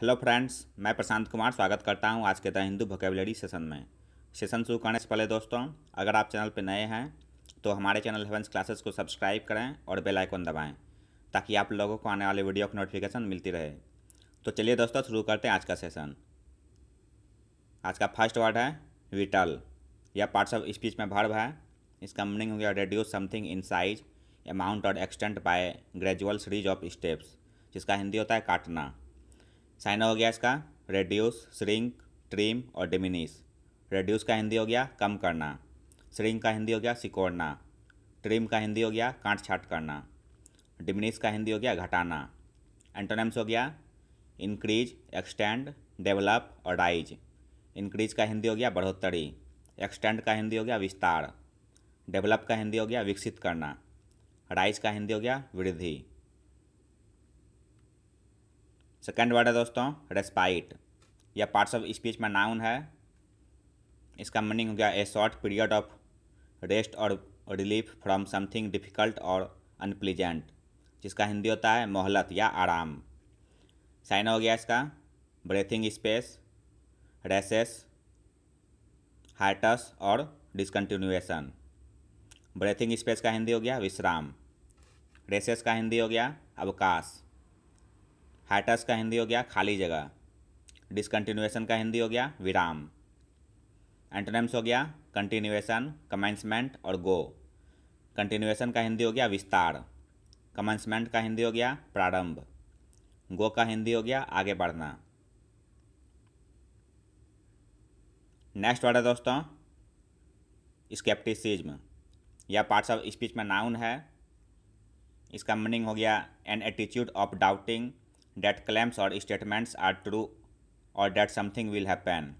hello friends मैं प्रशांत कुमार स्वागत करता हूं आज के द हिंदू वोकेबलरी सेशन में सेशन शुरू करने से पहले दोस्तों अगर आप चैनल पर नए हैं तो हमारे चैनल हेवंस क्लासेस को सब्सक्राइब करें और बेल आइकन दबाएं ताकि आप लोगों को आने वाले वीडियो की नोटिफिकेशन मिलती रहे तो चलिए दोस्तों शुरू करते हैं आज का सेशन आज का फर्स्ट वर्ड है विटल यह पार्ट्स ऑफ स्पीच में भर्व है इसका मीनिंग हो गया reduce something in size amount और extent by gradual series of steps जिसका हिंदी होता है काटना साइना हो गया इसका रेड्यूस श्रिंक ट्रिम और डिमिनिस रेड्यूस का हिंदी हो गया कम करना श्रिंक का हिंदी हो गया सिकोड़ना ट्रिम का हिंदी हो गया काट छाट करना डिमिनिस का हिंदी हो गया घटाना एंटोनेम्स हो गया इंक्रीज एक्सटेंड डेवलप और डाइज इंक्रीज का हिंदी हो गया बढ़ोतरी एक्सटेंड का हिंदी हो गया विस्तार डेवलप का हिंदी हो गया विकसित करना राइज का हिंदी हो गया वृद्धि सेकेंड वर्ड है दोस्तों रेस्पाइट यह पार्ट्स ऑफ स्पीच में नाउन है इसका मीनिंग हो गया a short period of rest और रिलीफ फ्रॉम समथिंग डिफिकल्ट और अनप्लीजेंट जिसका हिंदी होता है मोहलत या आराम साइन हो गया इसका ब्रेथिंग स्पेस रेसेस हाइटस और डिसकन्टिन्यूएसन ब्रेथिंग स्पेस का हिंदी हो गया विश्राम रेसेस का हिंदी हो गया अवकाश हाइटस का हिंदी हो गया खाली जगह डिसकंटिन्यूएसन का हिंदी हो गया विराम एंटोनम्स हो गया कंटिन्यूएसन कमेंसमेंट और गो कंटिन्यूएसन का हिंदी हो गया विस्तार कमेंसमेंट का हिंदी हो गया प्रारंभ गो का हिंदी हो गया आगे बढ़ना नेक्स्ट वर्ड है दोस्तों स्केप्टिसिज्म यह पार्ट्स ऑफ स्पीच में नाउन है इसका मीनिंग हो गया an attitude of doubting that claims और स्टेटमेंट्स आर ट्रू और that समथिंग विल हैपन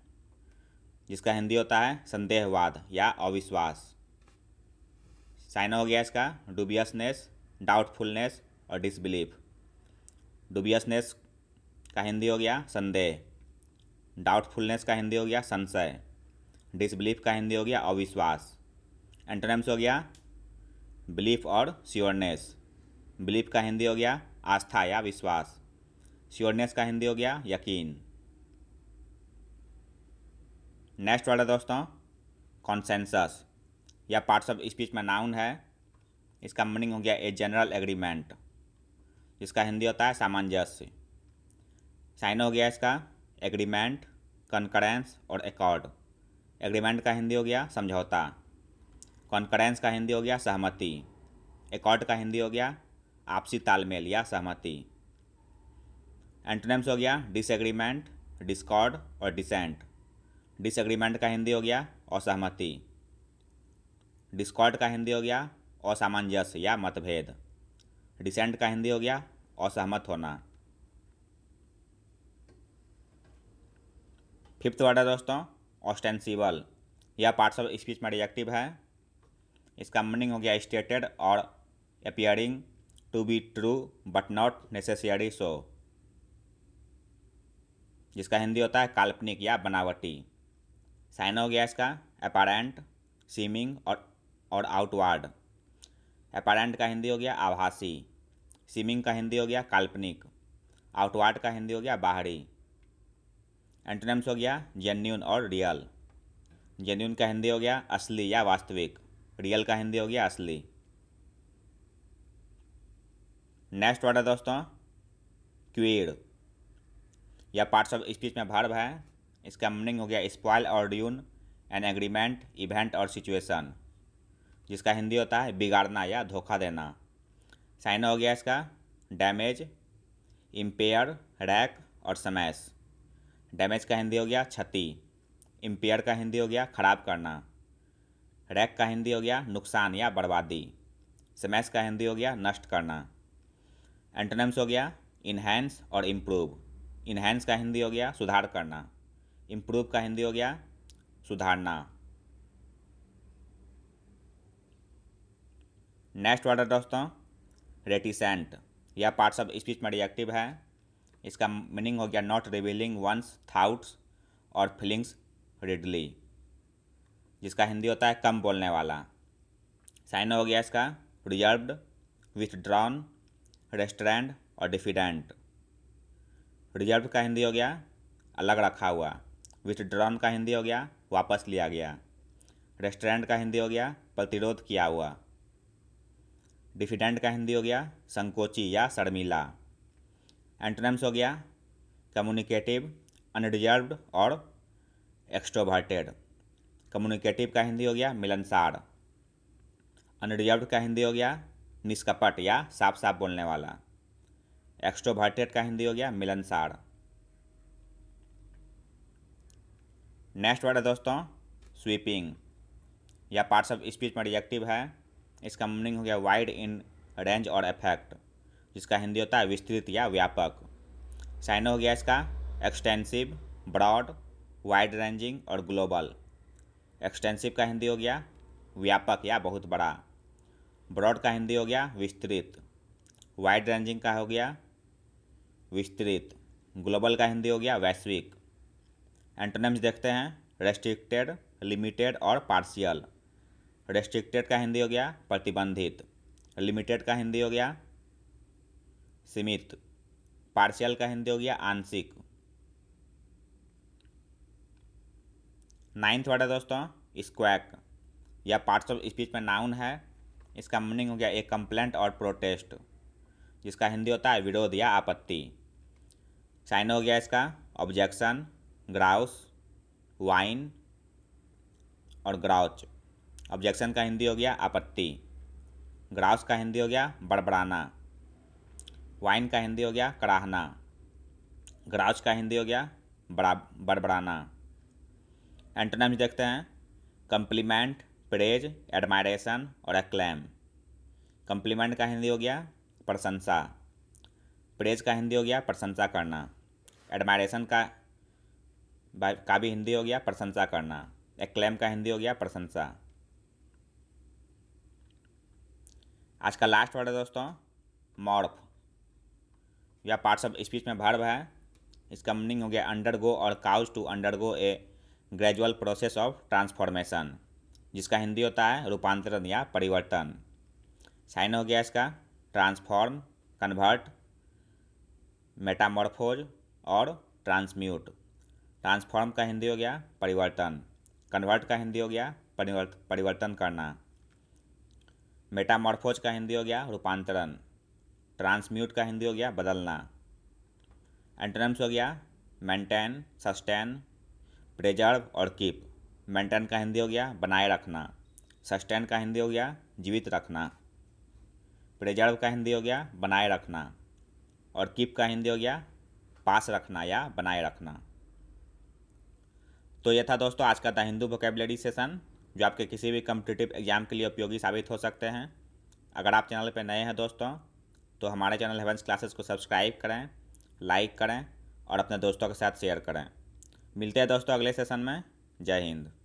जिसका हिंदी होता है संदेहवाद या अविश्वास साइन हो गया इसका डुबियसनेस डाउटफुलनेस और डिसबिलीफ डुबियसनेस का हिंदी हो गया संदेह डाउटफुलनेस का हिंदी हो गया संशय डिसबिलीफ का हिंदी हो गया अविश्वास एंटोनिम्स हो गया बिलीफ और श्योरनेस बिलीफ का हिंदी हो गया आस्था या विश्वास श्योरनेस का हिंदी हो गया यकीन नेक्स्ट वाला दोस्तों कॉन्सेंसस या पार्ट्स ऑफ स्पीच में नाउन है इसका मीनिंग हो गया ए जनरल एग्रीमेंट इसका हिंदी होता है सामंजस्य साइन हो गया इसका एग्रीमेंट कॉन्करेंस और एकॉर्ड एग्रीमेंट का हिंदी हो गया समझौता कॉन्करेंस का हिंदी हो गया सहमति एकॉर्ड का हिंदी हो गया आपसी तालमेल या सहमति एंटोनेम्स हो गया डिसएग्रीमेंट डिस्कॉर्ड और डिसेंट डिसएग्रीमेंट का हिंदी हो गया असहमति डिस्कॉर्ड का हिंदी हो गया असामंजस्य या मतभेद डिसेंट का हिंदी हो गया असहमत होना फिफ्थ वर्ड है दोस्तों ऑस्टेंसिबल यह पार्ट्स ऑफ स्पीच में रिएक्टिव है इसका मीनिंग हो गया स्टेटेड और appearing to be true but not necessary so जिसका हिंदी होता है काल्पनिक या बनावटी साइन हो गया इसका अपारेंट सीमिंग और और आउटवार्ड अपारेंट का हिंदी हो गया आभासी सीमिंग का हिंदी हो गया काल्पनिक आउटवार्ड का हिंदी हो गया बाहरी एंटोनम्स हो गया जेन्यून और रियल जेन्यून का हिंदी हो गया असली या वास्तविक रियल का हिंदी हो गया असली नेक्स्ट वर्ड है दोस्तों क्वीड या पार्ट्स ऑफ स्पीच में भर्व है इसका मीनिंग हो गया स्पॉयल और ड्यून एन एग्रीमेंट इवेंट और सिचुएशन जिसका हिंदी होता है बिगाड़ना या धोखा देना साइन हो गया इसका डैमेज इम्पेयर रैक और समैस डैमेज का हिंदी हो गया क्षति इम्पेयर का हिंदी हो गया खराब करना रैक का हिंदी हो गया नुकसान या बर्बादी समैस का हिंदी हो गया नष्ट करना एंटोनम्स हो गया इन्हेंस और इम्प्रूव इन्हेंस का हिंदी हो गया सुधार करना इम्प्रूव का हिंदी हो गया सुधारना नेक्स्ट वर्ड है दोस्तों रेटिसेंट यह पार्ट्स ऑफ स्पीच में रिएक्टिव है इसका मीनिंग हो गया नॉट रिवीलिंग वंस थाउट्स और फीलिंग्स रिडली जिसका हिंदी होता है कम बोलने वाला साइन हो गया इसका रिजर्व्ड विथड्रॉन रेस्टोरेंट और डिफिडेंट रिजर्व का हिंदी हो गया अलग रखा हुआ विथड्रॉन का हिंदी हो गया वापस लिया गया रेस्टोरेंट का हिंदी हो गया प्रतिरोध किया हुआ डिफिडेंट का हिंदी हो गया संकोची या शर्मिला एंट्रम्स हो गया कम्युनिकेटिव अनरिजर्व और एक्सट्रोवर्टेड कम्युनिकेटिव का हिंदी हो गया मिलनसार अनरिजर्व्ड का हिंदी हो गया निष्कपट या साफ साफ बोलने वाला एक्स्ट्रोवर्टेड का हिंदी हो गया मिलनसार नेक्स्ट वर्ड है दोस्तों स्वीपिंग या पार्ट्स ऑफ स्पीच में रिजेक्टिव है इसका मीनिंग हो गया वाइड इन रेंज और इफेक्ट जिसका हिंदी होता है विस्तृत या व्यापक साइन हो गया इसका एक्सटेंसिव ब्रॉड वाइड रेंजिंग और ग्लोबल एक्सटेंसिव का हिंदी हो गया व्यापक या बहुत बड़ा ब्रॉड का हिंदी हो गया विस्तृत वाइड रेंजिंग का हो गया विस्तृत ग्लोबल का हिंदी हो गया वैश्विक एंटोनिम्स देखते हैं रेस्ट्रिक्टेड लिमिटेड और पार्शियल रेस्ट्रिक्टेड का हिंदी हो गया प्रतिबंधित लिमिटेड का हिंदी हो गया सीमित पार्शियल का हिंदी हो गया आंशिक नाइन्थ वर्ड है दोस्तों स्क्वैक या पार्ट्स ऑफ स्पीच में नाउन है इसका मीनिंग हो गया ए कंप्लेंट और प्रोटेस्ट जिसका हिंदी होता है विरोध या आपत्ति साइन हो गया इसका ऑब्जेक्शन ग्राउस वाइन और ग्राउच ऑब्जेक्शन का हिंदी हो गया आपत्ति ग्राउस का हिंदी हो गया बड़बड़ाना वाइन का हिंदी हो गया कड़ाहना ग्राउच का हिंदी हो गया बड़ा बड़बड़ाना एंटोनम्स देखते हैं कम्प्लीमेंट प्रेज एडमायरेशन और एक्लेम कम्प्लीमेंट का हिंदी हो गया प्रशंसा प्रेज का हिंदी हो गया प्रशंसा करना एडमायरेशन का का भी हिंदी हो गया प्रशंसा करना एक्लेम का हिंदी हो गया प्रशंसा आज का लास्ट वर्ड है दोस्तों मॉर्फ या पार्ट्स ऑफ स्पीच में भर्व है इसका मीनिंग हो गया अंडर गो और cause to undergo a gradual process of transformation जिसका हिंदी होता है रूपांतरण या परिवर्तन साइन हो गया इसका ट्रांसफॉर्म कन्वर्ट मेटामॉर्फोज और ट्रांसम्यूट ट्रांसफॉर्म का हिंदी हो गया परिवर्तन कन्वर्ट का हिंदी हो गया परिवर्त परिवर्तन करना मेटामॉर्फोज का हिंदी हो गया रूपांतरण ट्रांसम्यूट का हिंदी हो गया बदलना एंटनम्स हो गया मेंटेन सस्टेन प्रिजर्व और कीप मेंटेन का हिंदी हो गया बनाए रखना सस्टेन का हिंदी हो गया जीवित रखना प्रिजर्व का हिंदी हो गया बनाए रखना और कीप का हिंदी हो गया पास रखना या बनाए रखना तो यह था दोस्तों आज का द हिंदू वोकेबलरी सेशन जो आपके किसी भी कम्पिटिटिव एग्जाम के लिए उपयोगी साबित हो सकते हैं अगर आप चैनल पर नए हैं दोस्तों तो हमारे चैनल हेवंस क्लासेस को सब्सक्राइब करें लाइक करें और अपने दोस्तों के साथ शेयर करें मिलते हैं दोस्तों अगले सेशन में जय हिंद